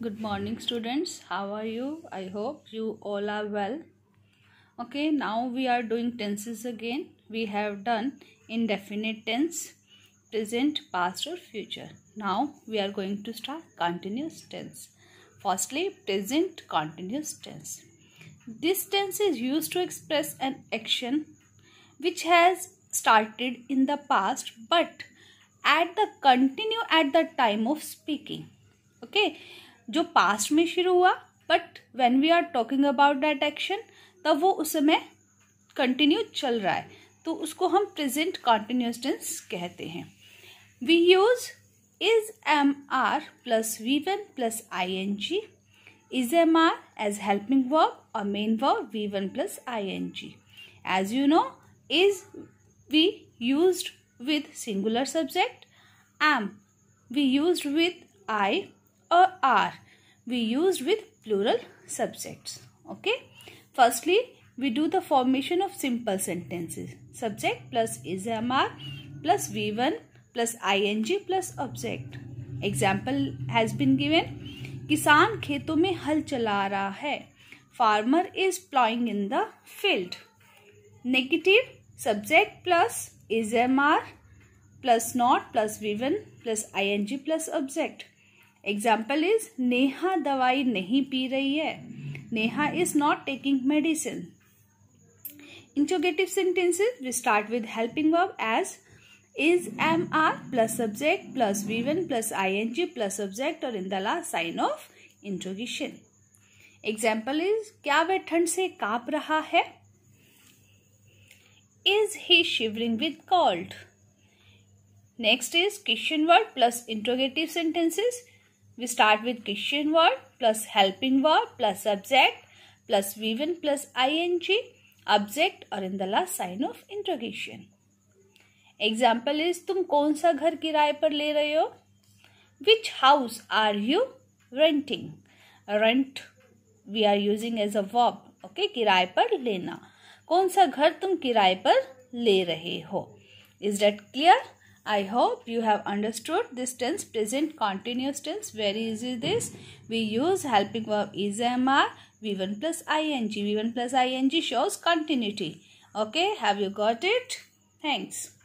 good morning students how are you i hope you all are well okay now we are doing tenses again we have done indefinite tense present past or future now we are going to start continuous tense firstly present continuous tense this tense is used to express an action which has started in the past but at the continue at the time of speaking okay जो past में शुरू हुआ but when we are talking about that action तब वो उस समय continue चल रहा है तो उसको हम प्रेजेंट कॉन्टिन्यूस टेंस कहते हैं we use is am are plus V one plus I N G is am are as helping verb और main verb V one plus I N G as you know is we use with singular subject am we use with I a are we used with plural subjects okay firstly we do the formation of simple sentences subject plus is am ismr plus v1 plus ing plus object example has been given किसान खेतों में हल चला रहा है farmer is plowing in the field negative subject plus ismr plus not plus v1 plus ing plus object example is Neha दवाई नहीं पी रही है Neha is not taking medicine interrogative sentences we start with helping verb as is am are plus subject plus V one plus I N G plus subject और in the ला sign of interrogation example is क्या वह ठंड से काप रहा है is he shivering with cold next is question word plus interrogative sentences We start with question word plus helping word plus subject plus V1 plus ing, object or in the last sign of interrogation. example is तुम कौन सा घर किराए पर ले रहे हो which house are you renting rent we are using as a verb okay किराए पर लेना कौन सा घर तुम किराए पर ले रहे हो is that clear I hope you have understood this tense, present continuous tense. Very easy this. We use helping verb is MR, V1 plus ING. V1 plus ING shows continuity. Okay, have you got it? Thanks.